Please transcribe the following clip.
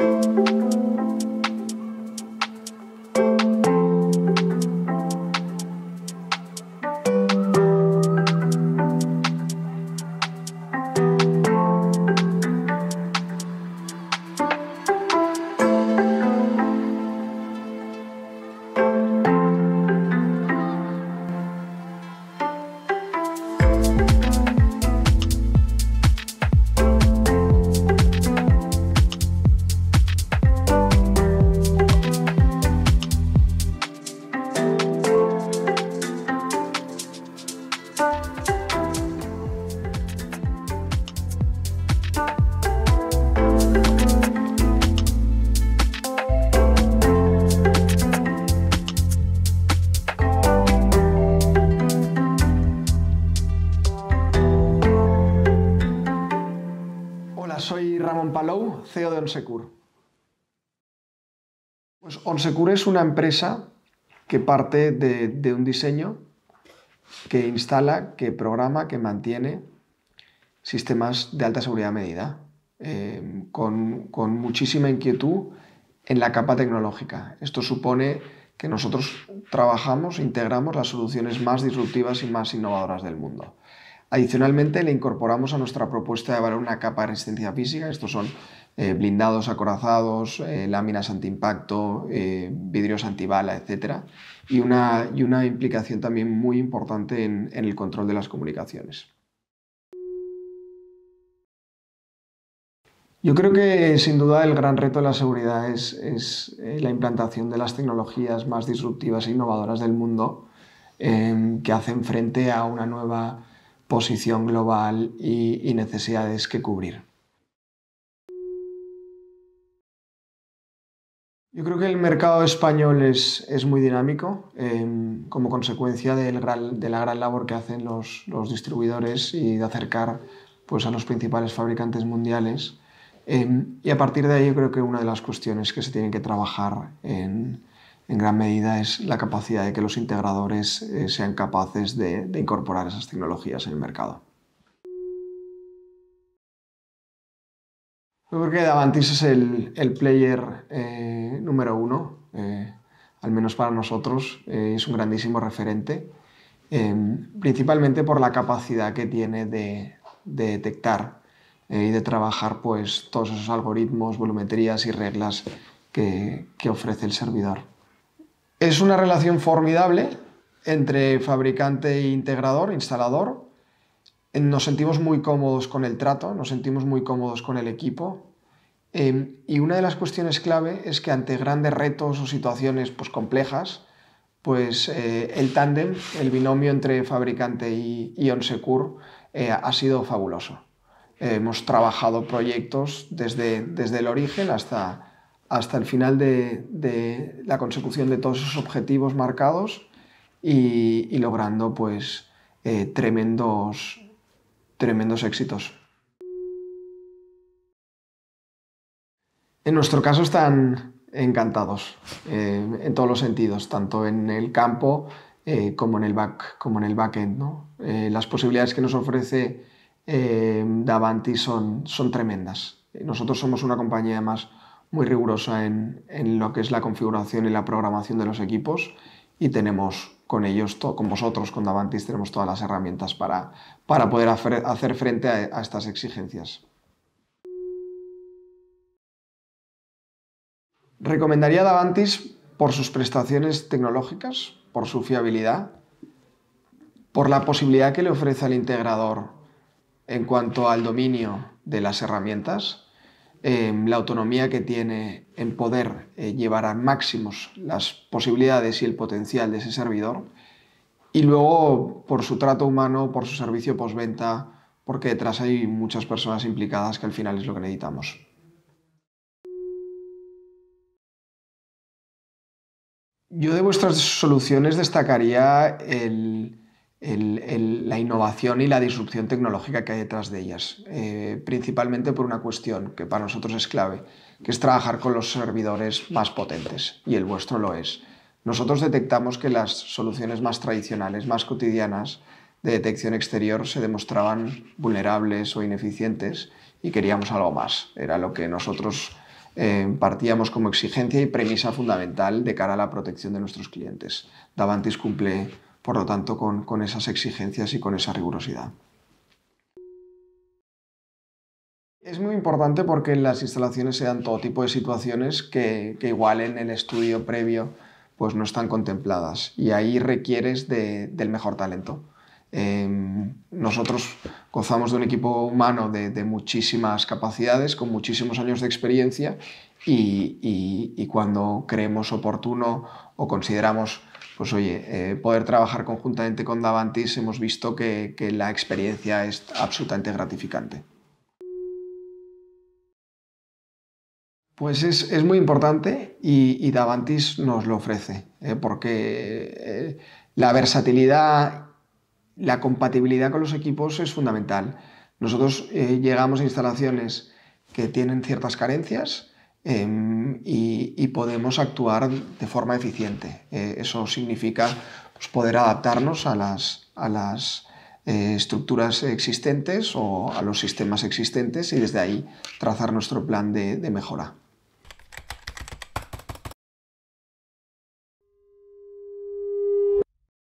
Música soy Ramón Palou, CEO de Onsecur. Pues Onsecur es una empresa que parte de, un diseño que instala, que programa, que mantiene sistemas de alta seguridad medida, em, con, con muchísima inquietud en la capa tecnológica. Esto supone que nosotros trabajamos, integramos las soluciones más disruptivas y más innovadoras del mundo. Adicionalmente, le incorporamos a nuestra propuesta de valor una capa de resistencia física. Estos son eh, blindados acorazados, eh, láminas antiimpacto, eh, vidrios antibala, etc. Y una, y una implicación también muy importante en, el control de las comunicaciones. Yo creo que sin duda el gran reto de la seguridad es la implantación de las tecnologías más disruptivas e innovadoras del mundo que hacen frente a una nueva posición global y, necesidades que cubrir. Yo creo que el mercado español es, muy dinámico em, como consecuencia de la gran labor que hacen los, distribuidores y de acercar pues, a los principales fabricantes mundiales. Em, y a partir de ahí yo creo que una de las cuestiones que se tienen que trabajar en, en gran medida es la capacidad de que los integradores eh, sean capaces de, incorporar esas tecnologías en el mercado. Yo creo que Davantis es el, player eh, número uno, eh, al menos para nosotros, es un grandísimo referente, em, principalmente por la capacidad que tiene de, detectar y de trabajar pues, todos esos algoritmos, volumetrías y reglas que ofrece el servidor. Es una relación formidable entre fabricante e integrador, instalador. Nos sentimos muy cómodos con el trato, nos sentimos muy cómodos con el equipo. Em, y una de las cuestiones clave es que ante grandes retos o situaciones pues, complejas, pues eh, el tándem, el binomio entre fabricante y, y OnSecure eh, ha sido fabuloso. hemos trabajado proyectos desde, desde el origen hasta, hasta el final de, la consecución de todos esos objetivos marcados y, logrando pues eh, tremendos, tremendos éxitos. En nuestro caso están encantados eh, en todos los sentidos, tanto en el campo eh, como en el back, como en el backend. las posibilidades que nos ofrece Davanti son, son tremendas. Nosotros somos una compañía más muy rigurosa en, lo que es la configuración y la programación de los equipos y tenemos con ellos, con vosotros, con Davantis, tenemos todas las herramientas para, poder hacer frente a, estas exigencias. Recomendaría Davantis por sus prestaciones tecnológicas, por su fiabilidad, por la posibilidad que le ofrece al integrador en cuanto al dominio de las herramientas, Em, la autonomía que tiene en poder eh, llevar a máximos las posibilidades y el potencial de ese servidor. Y luego, por su trato humano, por su servicio postventa, porque detrás hay muchas personas implicadas que al final es lo que necesitamos. Yo de vuestras soluciones destacaría el la innovación y la disrupción tecnológica que hay detrás de ellas, eh, principalmente por una cuestión que para nosotros es clave, que es trabajar con los servidores más potentes, y el vuestro lo es. Nosotros detectamos que las soluciones más tradicionales, más cotidianas, de detección exterior se demostraban vulnerables o ineficientes y queríamos algo más. Era lo que nosotros eh, partíamos como exigencia y premisa fundamental de cara a la protección de nuestros clientes. Davantis cumple por lo tanto, con, esas exigencias y con esa rigurosidad. Es muy importante porque en las instalaciones se dan todo tipo de situaciones que, igual en el estudio previo pues no están contempladas y ahí requieres del mejor talento. Em, nosotros gozamos de un equipo humano de, muchísimas capacidades, con muchísimos años de experiencia y, cuando creemos oportuno o consideramos pues oye, eh, poder trabajar conjuntamente con Davantis hemos visto que, la experiencia es absolutamente gratificante. Pues es, muy importante y, Davantis nos lo ofrece, ¿eh? porque eh, la versatilidad la compatibilidad con los equipos es fundamental. Nosotros eh, llegamos a instalaciones que tienen ciertas carencias em, y, podemos actuar de forma eficiente. Eh, eso significa pues, poder adaptarnos a las, eh, estructuras existentes o a los sistemas existentes y desde ahí trazar nuestro plan de mejora.